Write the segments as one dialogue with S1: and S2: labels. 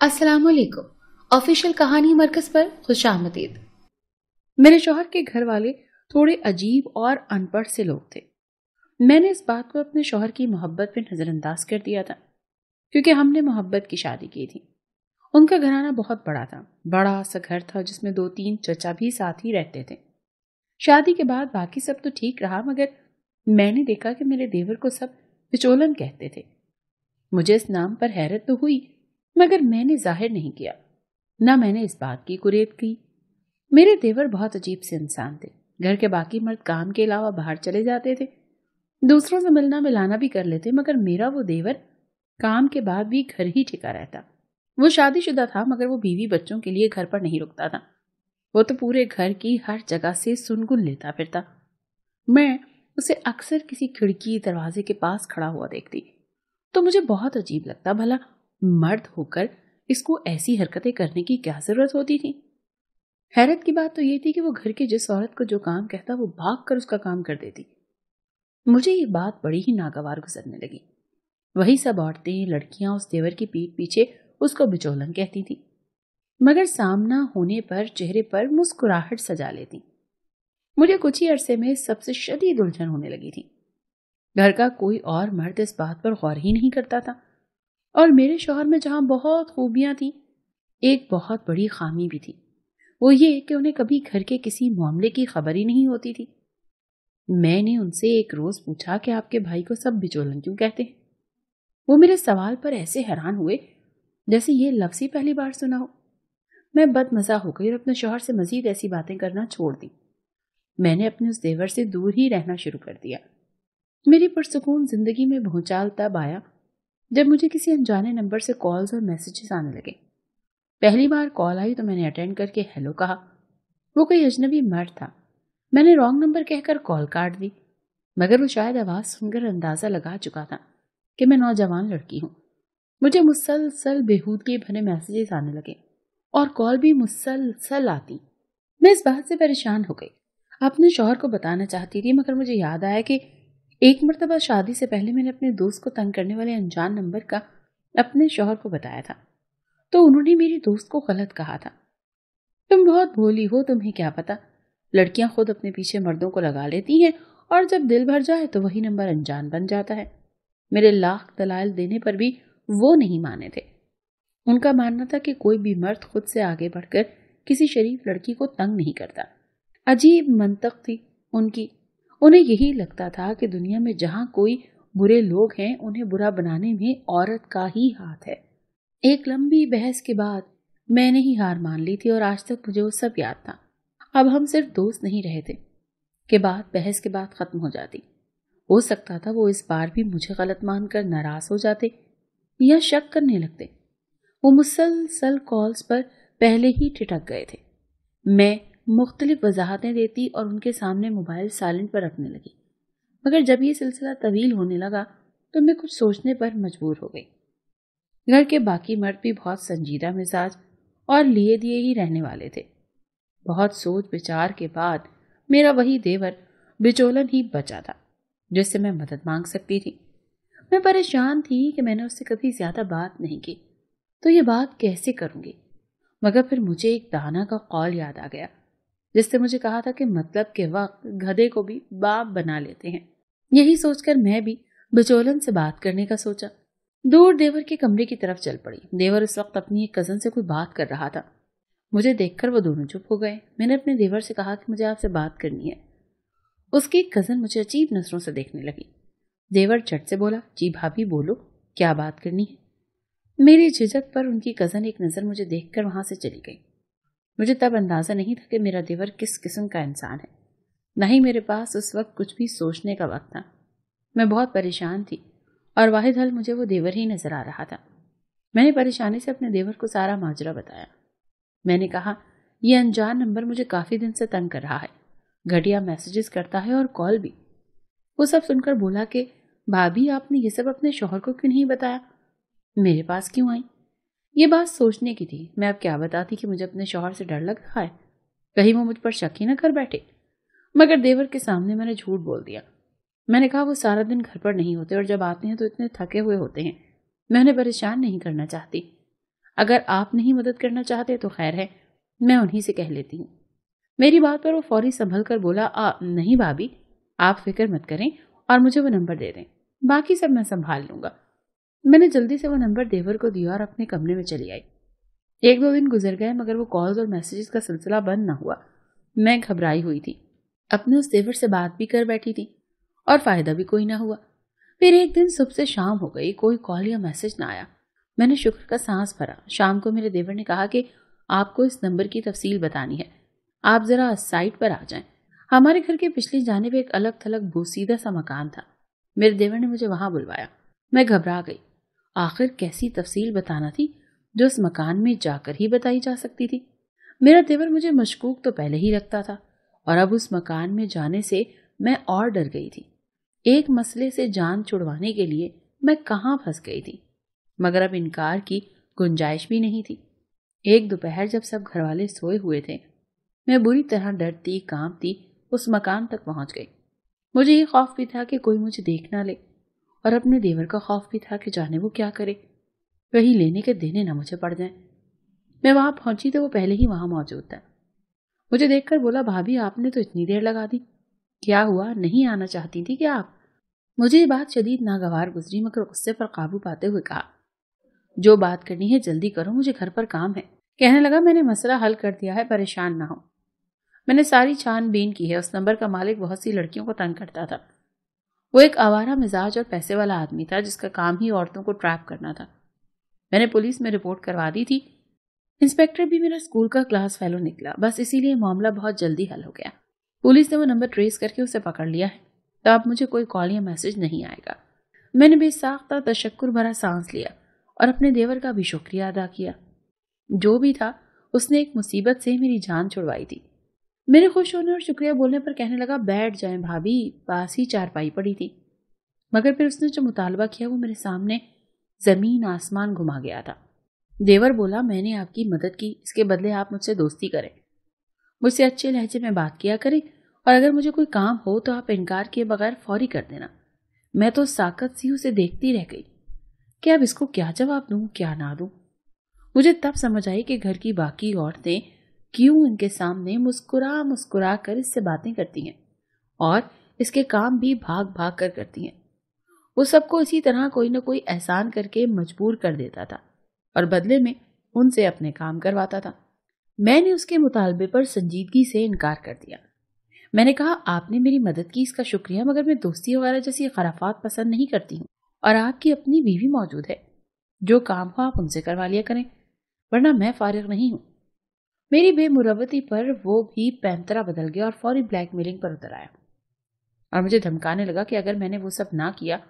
S1: असलकुम ऑफिशियल कहानी मरकज पर खुश आमदीद मेरे शोहर के घर वाले थोड़े अजीब और अनपढ़ से लोग थे मैंने इस बात को अपने शोहर की मोहब्बत में नज़रअंदाज कर दिया था क्योंकि हमने मोहब्बत की शादी की थी उनका घराना बहुत बड़ा था बड़ा सा घर था जिसमें दो तीन चचा भी साथ ही रहते थे शादी के बाद बाकी सब तो ठीक रहा मगर मैंने देखा कि मेरे देवर को सब बिचोलन कहते थे मुझे इस नाम पर हैरत तो हुई मगर मैंने जाहिर नहीं किया न मैंने इस बात की कुरेद की मेरे देवर बहुत अजीब से इंसान थे घर के बाकी मर्द काम के अलावा बाहर चले जाते थे दूसरों से मिलना मिलाना भी कर लेते मगर मेरा वो देवर काम के बाद भी घर ही ठिका रहता वो शादीशुदा था मगर वो बीवी बच्चों के लिए घर पर नहीं रुकता था वो तो पूरे घर की हर जगह से सुनगुन लेता फिरता मैं उसे अक्सर किसी खिड़की दरवाजे के पास खड़ा हुआ देखती तो मुझे बहुत अजीब लगता भला मर्द होकर इसको ऐसी हरकतें करने की क्या जरूरत होती थी हैरत की बात तो ये थी कि वो घर की जिस औरत को जो काम कहता वो भाग कर उसका काम कर देती मुझे ये बात बड़ी ही नागवार गुजरने लगी वही सब औरतें लड़कियां उस देवर की पीठ पीछे उसको बिचोलन कहती थी मगर सामना होने पर चेहरे पर मुस्कुराहट सजा लेती मुझे कुछ ही अरसे में सबसे शदीद उलझन होने लगी थी घर का कोई और मर्द इस बात पर गौर ही नहीं करता था और मेरे शोहर में जहाँ बहुत खूबियाँ थीं एक बहुत बड़ी खामी भी थी वो ये कि उन्हें कभी घर के किसी मामले की खबर ही नहीं होती थी मैंने उनसे एक रोज़ पूछा कि आपके भाई को सब बिचौलन क्यों कहते हैं वो मेरे सवाल पर ऐसे हैरान हुए जैसे ये लफ्ज़ ही पहली बार सुना हो मैं बदमज़ा हो गई और अपने शोहर से मज़ीद ऐसी बातें करना छोड़ दी मैंने अपने उस देवर से दूर ही रहना शुरू कर दिया मेरी पुरसकून ज़िंदगी में भूचाल तब आया जब मुझे किसी अनजाने नंबर से कॉल्स और मैसेजेस आने लगे पहली बार कॉल आई तो मैंने अटेंड करके हेलो कहा वो कोई अजनबी मर्द था मैंने रॉन्ग नंबर कहकर कॉल काट दी मगर वो शायद आवाज़ सुनकर अंदाज़ा लगा चुका था कि मैं नौजवान लड़की हूँ मुझे मुसलसल बेहूदगी भरे मैसेजेस आने लगे और कॉल भी मुसलसल आती मैं इस बात से परेशान हो गई अपने शोहर को बताना चाहती थी मगर मुझे याद आया कि एक मरतबा शादी से पहले मैंने अपने दोस्त को तंग करने वाले अनजान नंबर का अपने शोहर को बताया था तो उन्होंने मेरी दोस्त को गलत कहा था तुम बहुत भोली हो तुम्हें क्या पता लड़कियां खुद अपने पीछे मर्दों को लगा लेती हैं और जब दिल भर जाए तो वही नंबर अनजान बन जाता है मेरे लाख दलाल देने पर भी वो नहीं माने थे उनका मानना था कि कोई भी मर्द खुद से आगे बढ़कर किसी शरीफ लड़की को तंग नहीं करता अजीब मंतक थी उनकी उन्हें यही लगता था कि दुनिया में जहाँ कोई बुरे लोग हैं उन्हें बुरा बनाने में औरत का ही हाथ है एक लंबी बहस के बाद मैंने ही हार मान ली थी और आज तक मुझे वो सब याद था अब हम सिर्फ दोस्त नहीं रहे थे के बाद बहस के बाद ख़त्म हो जाती हो सकता था वो इस बार भी मुझे गलत मानकर नाराज़ हो जाते या शक करने लगते वो मुसलसल कॉल्स पर पहले ही ठिठक गए थे मैं मुख्तलिफ वजाहतें देती और उनके सामने मोबाइल साइलेंट पर रखने लगी मगर जब ये सिलसिला तवील होने लगा तो मैं कुछ सोचने पर मजबूर हो गई घर के बाकी मर्द भी बहुत संजीदा मिजाज और लिए दिए ही रहने वाले थे बहुत सोच विचार के बाद मेरा वही देवर बिचोलन ही बचा था जिससे मैं मदद मांग सकती थी मैं परेशान थी कि मैंने उससे कभी ज़्यादा बात नहीं की तो ये बात कैसे करूँगी मगर फिर मुझे एक दाना का कौल याद आ गया जिससे मुझे कहा था कि मतलब के वक्त गधे को भी बाप बना लेते हैं यही सोचकर मैं भी बिचोलन से बात करने का सोचा दूर देवर के कमरे की तरफ चल पड़ी देवर उस वक्त अपनी एक कज़न से कोई बात कर रहा था मुझे देखकर वो दोनों चुप हो गए मैंने अपने देवर से कहा कि मुझे आपसे बात करनी है उसकी एक कज़न मुझे अजीब नजरों से देखने लगी देवर चट से बोला जी भाभी बोलो क्या बात करनी है मेरी झिझक पर उनकी कज़न एक नज़र मुझे देखकर वहां से चली गई मुझे तब अंदाज़ा नहीं था कि मेरा देवर किस किस्म का इंसान है ना ही मेरे पास उस वक्त कुछ भी सोचने का वक्त था मैं बहुत परेशान थी और वाहिद हल मुझे वो देवर ही नज़र आ रहा था मैंने परेशानी से अपने देवर को सारा माजरा बताया मैंने कहा यह अनजान नंबर मुझे काफ़ी दिन से तंग कर रहा है घटिया मैसेजेस करता है और कॉल भी वो सब सुनकर बोला कि भाभी आपने ये सब अपने शोहर को क्यों नहीं बताया मेरे पास क्यों आई ये बात सोचने की थी मैं अब क्या बताती कि मुझे अपने शोहर से डर लग रहा है कहीं वो मुझ पर शक ही ना कर बैठे मगर देवर के सामने मैंने झूठ बोल दिया मैंने कहा वो सारा दिन घर पर नहीं होते और जब आते हैं तो इतने थके हुए होते हैं मैं उन्हें परेशान नहीं करना चाहती अगर आप नहीं मदद करना चाहते तो खैर है मैं उन्हीं से कह लेती हूँ मेरी बात पर वो फौरी संभल कर बोला आ, नहीं भाभी आप फिक्र मत करें और मुझे वो नंबर दे दें बाकी सब मैं संभाल लूंगा मैंने जल्दी से वो नंबर देवर को दिया और अपने कमरे में चली आई एक दो दिन गुजर गए मगर वो कॉल्स और मैसेजेस का सिलसिला बंद ना हुआ मैं घबराई हुई थी अपने उस देवर से बात भी कर बैठी थी और फ़ायदा भी कोई ना हुआ फिर एक दिन सुबह से शाम हो गई कोई कॉल या मैसेज ना आया मैंने शुक्र का सांस भरा शाम को मेरे देवर ने कहा कि आपको इस नंबर की तफसील बतानी है आप ज़रा साइट पर आ जाए हमारे घर के पिछली जाने पर एक अलग थलग बोसीदा सा मकान था मेरे देवर ने मुझे वहां बुलवाया मैं घबरा गई आखिर कैसी तफसील बताना थी जो उस मकान में जाकर ही बताई जा सकती थी मेरा देवर मुझे मशकूक तो पहले ही रखता था और अब उस मकान में जाने से मैं और डर गई थी एक मसले से जान छुड़वाने के लिए मैं कहाँ फंस गई थी मगर अब इनकार की गुंजाइश भी नहीं थी एक दोपहर जब सब घरवाले सोए हुए थे मैं बुरी तरह डरती कांपती उस मकान तक पहुंच गई मुझे ये खौफ भी था कि कोई मुझे देख ना ले और अपने देवर का खौफ भी था कि जाने वो क्या करे वही लेने के देने ना मुझे पड़ जाए मैं वहां पहुंची तो वो पहले ही वहां मौजूद था मुझे देखकर बोला भाभी आपने तो इतनी देर लगा दी क्या हुआ नहीं आना चाहती थी क्या आप मुझे ये बात शदीद नागवार गुजरी मगर गुस्से पर काबू पाते हुए कहा जो बात करनी है जल्दी करो मुझे घर पर काम है कहने लगा मैंने मसला हल कर दिया है परेशान ना हो मैंने सारी छानबीन की है उस नंबर का मालिक बहुत सी लड़कियों को तंग करता था वो एक आवारा मिजाज और पैसे वाला आदमी था जिसका काम ही औरतों को ट्रैप करना था मैंने पुलिस में रिपोर्ट करवा दी थी इंस्पेक्टर भी मेरा स्कूल का क्लास फेलो निकला बस इसीलिए मामला बहुत जल्दी हल हो गया पुलिस ने वो नंबर ट्रेस करके उसे पकड़ लिया है तो अब मुझे कोई कॉल या मैसेज नहीं आएगा मैंने बेसाख्ता तशक्कुर भरा सांस लिया और अपने देवर का भी शुक्रिया अदा किया जो भी था उसने एक मुसीबत से मेरी जान छुड़वाई थी मेरे खुश होने और शुक्रिया बोलने पर कहने लगा बैठ जाए भाभी पास ही चारपाई पड़ी थी मगर फिर उसने जो मुतालबा किया वो मेरे सामने ज़मीन आसमान घुमा गया था देवर बोला मैंने आपकी मदद की इसके बदले आप मुझसे दोस्ती करें मुझसे अच्छे लहजे में बात किया करें और अगर मुझे कोई काम हो तो आप इनकार किए बगैर फौरी कर देना मैं तो साकत सी उसे देखती रह गई कि अब इसको क्या जवाब दूँ क्या ना दूँ मुझे तब समझ आई कि घर की बाकी औरतें क्यों इनके सामने मुस्कुरा मुस्कुरा कर इससे बातें करती हैं और इसके काम भी भाग भाग कर करती हैं वो सबको इसी तरह कोई ना कोई एहसान करके मजबूर कर देता था और बदले में उनसे अपने काम करवाता था मैंने उसके मुतालबे पर संजीदगी से इनकार कर दिया मैंने कहा आपने मेरी मदद की इसका शुक्रिया मगर मैं दोस्ती वगैरह जैसी खराफात पसंद नहीं करती हूँ और आपकी अपनी बीवी मौजूद है जो काम हो आप उनसे करवा लिया करें वरना मैं फारिग नहीं हूँ मेरी बेमुरवती पर वो भी पैंतरा बदल गया और फौरी ब्लैकमेलिंग पर उतर आया और मुझे धमकाने लगा कि अगर मैंने वो सब ना किया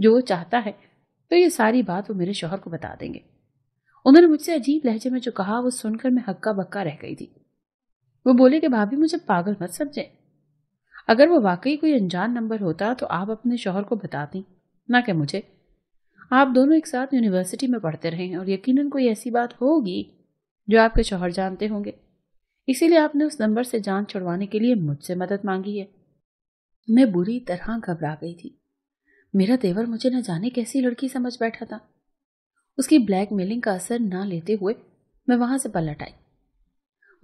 S1: जो वो चाहता है तो ये सारी बात वो मेरे शोहर को बता देंगे उन्होंने मुझसे अजीब लहजे में जो कहा वो सुनकर मैं हक्का बक्का रह गई थी वो बोले कि भाभी मुझे पागल मत समझे अगर वो वाकई कोई अनजान नंबर होता तो आप अपने शोहर को बता दें ना कि मुझे आप दोनों एक साथ यूनिवर्सिटी में पढ़ते रहे और यकीनन कोई ऐसी बात होगी जो आपके शोहर जानते होंगे इसीलिए आपने उस नंबर से जान छुड़वाने के लिए मुझसे मदद मांगी है मैं बुरी तरह घबरा गई थी मेरा देवर मुझे न जाने कैसी लड़की समझ बैठा था उसकी ब्लैक मेलिंग का असर ना लेते हुए मैं वहां से पलट आई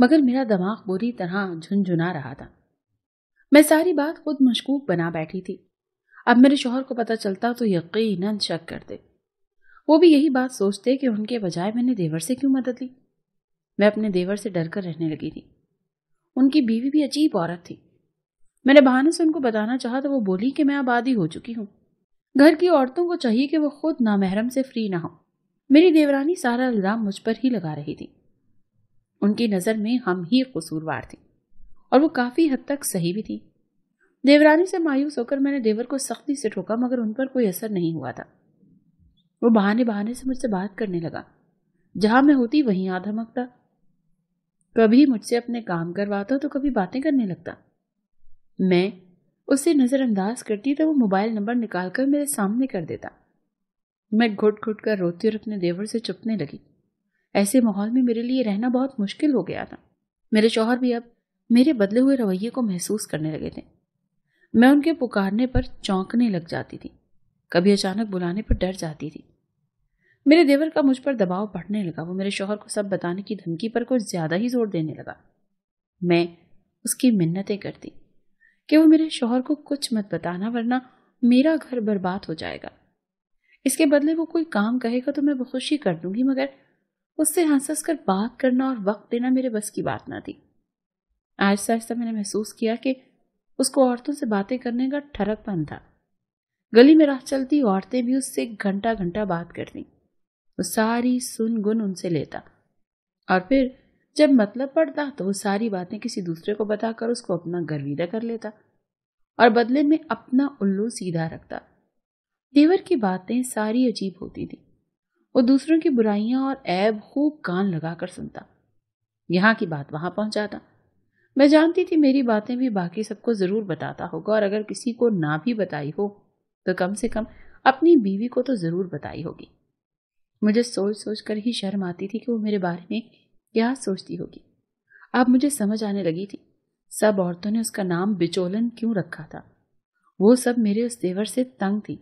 S1: मगर मेरा दिमाग बुरी तरह झुंझुना रहा था मैं सारी बात खुद मशकूक बना बैठी थी अब मेरे शोहर को पता चलता तो यकीनन शक करते वो भी यही बात सोचते कि उनके बजाय मैंने देवर से क्यों मदद ली मैं अपने देवर से डर कर रहने लगी थी उनकी बीवी भी अजीब औरत थी मैंने बहाने से उनको बताना चाहा तो वो बोली कि मैं आबादी हो चुकी हूँ घर की औरतों को चाहिए कि वो खुद नामहरम से फ्री ना हो मेरी देवरानी सारा इल्ज़ाम मुझ पर ही लगा रही थी उनकी नज़र में हम ही कसूरवार थे और वो काफ़ी हद तक सही भी थी देवरानी से मायूस होकर मैंने देवर को सख्ती से ठोका मगर उन पर कोई असर नहीं हुआ था वो बहाने बहाने से मुझसे बात करने लगा जहाँ मैं होती वहीं आधा मकता कभी मुझसे अपने काम करवाता तो कभी बातें करने लगता मैं उसे नज़रअंदाज करती तो वो मोबाइल नंबर निकाल कर मेरे सामने कर देता मैं घुट घुट कर रोती और अपने देवर से चुपने लगी ऐसे माहौल में मेरे लिए रहना बहुत मुश्किल हो गया था मेरे शौहर भी अब मेरे बदले हुए रवैये को महसूस करने लगे थे मैं उनके पुकारने पर चौंकने लग जाती थी कभी अचानक बुलाने पर डर जाती थी मेरे देवर का मुझ पर दबाव बढ़ने लगा वो मेरे शोहर को सब बताने की धमकी पर कुछ ज़्यादा ही जोर देने लगा मैं उसकी मिन्नतें करती कि वो मेरे शोहर को कुछ मत बताना वरना मेरा घर बर्बाद हो जाएगा इसके बदले वो कोई काम कहेगा तो मैं बखुशी कर दूंगी मगर उससे हंस हंस कर बात करना और वक्त देना मेरे बस की बात ना थी आहिस्ता आहिस्ता मैंने महसूस किया कि उसको औरतों से बातें करने का ठरकपन था गली में राह चलती औरतें भी उससे घंटा घंटा बात करती वो सारी सुन गुन उनसे लेता और फिर जब मतलब पड़ता तो वो सारी बातें किसी दूसरे को बताकर उसको अपना गर्विदा कर लेता और बदले में अपना उल्लू सीधा रखता देवर की बातें सारी अजीब होती थी वो दूसरों की बुराइयां और ऐब खूब कान लगाकर सुनता यहाँ की बात वहां पहुंचाता मैं जानती थी मेरी बातें भी बाकी सबको जरूर बताता होगा और अगर किसी को ना भी बताई हो तो कम से कम अपनी बीवी को तो जरूर बताई होगी मुझे सोच सोच कर ही शर्म आती थी कि वो मेरे बारे में क्या सोचती होगी अब मुझे समझ आने लगी थी सब औरतों ने उसका नाम बिचोलन क्यों रखा था वो सब मेरे उस देवर से तंग थी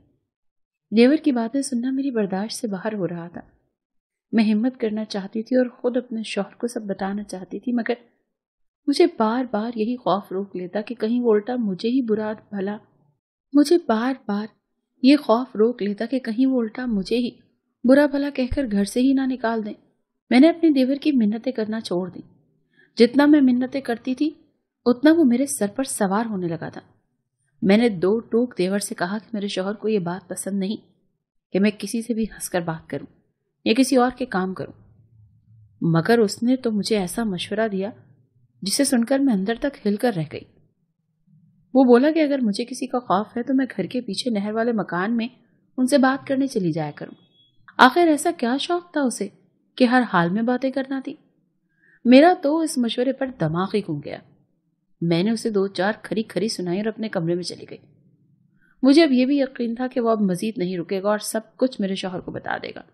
S1: देवर की बातें सुनना मेरी बर्दाश्त से बाहर हो रहा था मैं हिम्मत करना चाहती थी और खुद अपने शौहर को सब बताना चाहती थी मगर मुझे बार बार यही खौफ रोक लेता कि कहीं वो उल्टा मुझे ही बुरा भला मुझे बार बार ये खौफ रोक लेता कि कहीं वो उल्टा मुझे ही बुरा भला कहकर घर से ही ना निकाल दें मैंने अपने देवर की मिन्नतें करना छोड़ दी जितना मैं मिन्नतें करती थी उतना वो मेरे सर पर सवार होने लगा था मैंने दो टोक देवर से कहा कि मेरे शोहर को ये बात पसंद नहीं कि मैं किसी से भी हंसकर बात करूं या किसी और के काम करूं मगर उसने तो मुझे ऐसा मशवरा दिया जिसे सुनकर मैं अंदर तक हिलकर रह गई वो बोला कि अगर मुझे किसी का खौफ है तो मैं घर के पीछे नहर वाले मकान में उनसे बात करने चली जाया करूं आखिर ऐसा क्या शौक था उसे कि हर हाल में बातें करना थी मेरा तो इस मशवरे पर दमाग ही घूम गया मैंने उसे दो चार खरी खरी सुनाई और अपने कमरे में चली गई मुझे अब यह भी यकीन था कि वह अब मजीद नहीं रुकेगा और सब कुछ मेरे शोहर को बता देगा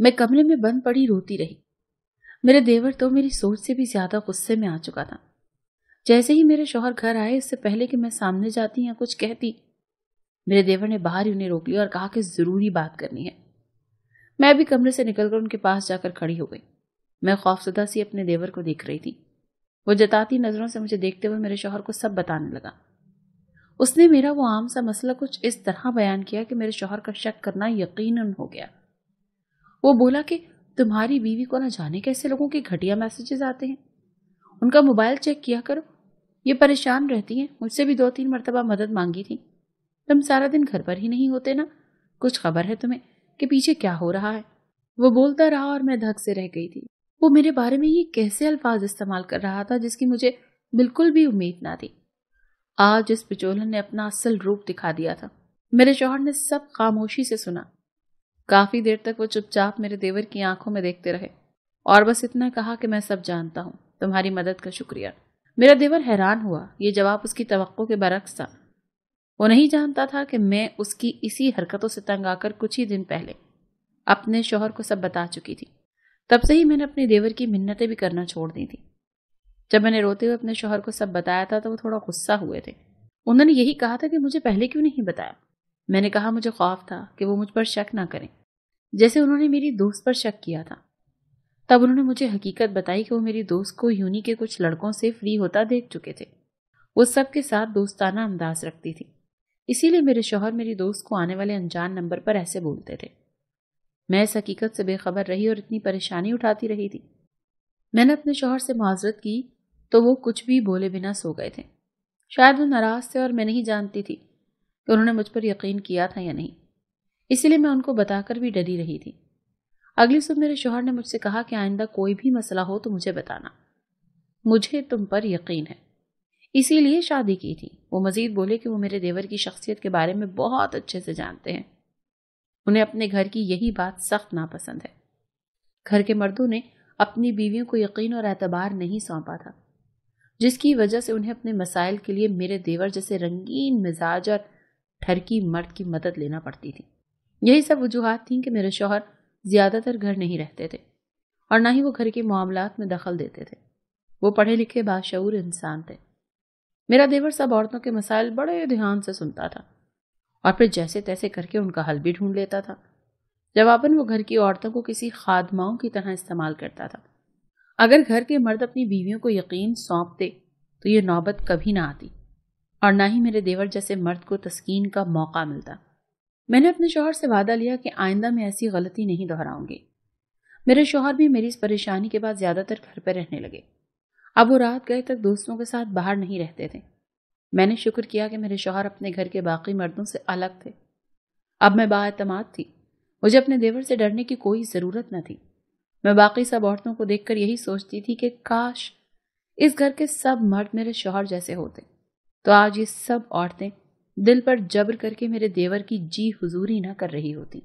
S1: मैं कमरे में बंद पड़ी रोती रही मेरे देवर तो मेरी सोच से भी ज्यादा गुस्से में आ चुका था जैसे ही मेरे शोहर घर आए इससे पहले कि मैं सामने जाती या कुछ कहती मेरे देवर ने बाहर ही उन्हें रोक लिया और कहा कि जरूरी बात करनी है मैं भी कमरे से निकलकर उनके पास जाकर खड़ी हो गई मैं खौफसदा सी अपने देवर को देख रही थी वो जताती नज़रों से मुझे देखते हुए मेरे शोहर को सब बताने लगा उसने मेरा वो आम सा मसला कुछ इस तरह बयान किया कि मेरे शोहर का शक करना यकीन हो गया वो बोला कि तुम्हारी बीवी को ना जाने कैसे लोगों के घटिया मैसेजेस आते हैं उनका मोबाइल चेक किया करो ये परेशान रहती हैं मुझसे भी दो तीन मरतबा मदद मांगी थी तुम सारा दिन घर पर ही नहीं होते ना कुछ खबर है तुम्हें कि पीछे क्या हो रहा है वो बोलता रहा और मैं धक से रह गई थी वो मेरे बारे में ये कैसे अल्फाज इस्तेमाल कर रहा था जिसकी मुझे बिल्कुल भी उम्मीद ना थी आज इस पिचोलन ने अपना असल रूप दिखा दिया था मेरे शोहर ने सब खामोशी से सुना काफी देर तक वो चुपचाप मेरे देवर की आंखों में देखते रहे और बस इतना कहा कि मैं सब जानता हूँ तुम्हारी मदद का शुक्रिया मेरा देवर हैरान हुआ ये जवाब उसकी तो के बरक्स था वो नहीं जानता था कि मैं उसकी इसी हरकतों से तंग आकर कुछ ही दिन पहले अपने शोहर को सब बता चुकी थी तब से ही मैंने अपने देवर की मिन्नतें भी करना छोड़ दी थी जब मैंने रोते हुए अपने शोहर को सब बताया था तो वो थोड़ा गुस्सा हुए थे उन्होंने यही कहा था कि मुझे पहले क्यों नहीं बताया मैंने कहा मुझे खौफ था कि वो मुझ पर शक ना करें जैसे उन्होंने मेरी दोस्त पर शक किया था तब उन्होंने मुझे हकीकत बताई कि वो मेरी दोस्त को यूनी के कुछ लड़कों से फ्री होता देख चुके थे वो सबके साथ दोस्ताना अंदाज रखती थी इसीलिए मेरे शोहर मेरी दोस्त को आने वाले अनजान नंबर पर ऐसे बोलते थे मैं इस हकीकत से बेखबर रही और इतनी परेशानी उठाती रही थी मैंने अपने शोहर से माजरत की तो वो कुछ भी बोले बिना सो गए थे शायद वो नाराज़ थे और मैं नहीं जानती थी कि उन्होंने मुझ पर यकीन किया था या नहीं इसीलिए मैं उनको बताकर भी डरी रही थी अगली सुबह मेरे शोहर ने मुझसे कहा कि आइंदा कोई भी मसला हो तो मुझे बताना मुझे तुम पर यकीन है इसीलिए शादी की थी वो मजीद बोले कि वो मेरे देवर की शख्सियत के बारे में बहुत अच्छे से जानते हैं उन्हें अपने घर की यही बात सख्त नापसंद है घर के मर्दों ने अपनी बीवियों को यकीन और एतबार नहीं सौंपा था जिसकी वजह से उन्हें अपने मसाइल के लिए मेरे देवर जैसे रंगीन मिजाज और ठरकी मर्द की मदद लेना पड़ती थी यही सब वजूहत थी कि मेरे शोहर ज़्यादातर घर नहीं रहते थे और ना ही वो घर के मामला में दखल देते थे वो पढ़े लिखे बाशूर इंसान थे मेरा देवर सब औरतों के मसाइल बड़े ध्यान से सुनता था और फिर जैसे तैसे करके उनका हल भी ढूंढ लेता था जवाबन वो घर की औरतों को किसी खादमाओं की तरह इस्तेमाल करता था अगर घर के मर्द अपनी बीवियों को यकीन सौंपते तो ये नौबत कभी ना आती और ना ही मेरे देवर जैसे मर्द को तस्कीन का मौका मिलता मैंने अपने शोहर से वादा लिया कि आइंदा मैं ऐसी गलती नहीं दोहराऊंगी मेरे शोहर भी मेरी इस परेशानी के बाद ज़्यादातर घर पर रहने लगे अब वो रात गए तक दोस्तों के साथ बाहर नहीं रहते थे मैंने शुक्र किया कि मेरे शोहर अपने घर के बाकी मर्दों से अलग थे अब मैं बातमाद थी मुझे अपने देवर से डरने की कोई ज़रूरत न थी मैं बाकी सब औरतों को देखकर यही सोचती थी कि काश इस घर के सब मर्द मेरे शोहर जैसे होते तो आज ये सब औरतें दिल पर जबर करके मेरे देवर की जी हुजूरी ना कर रही होती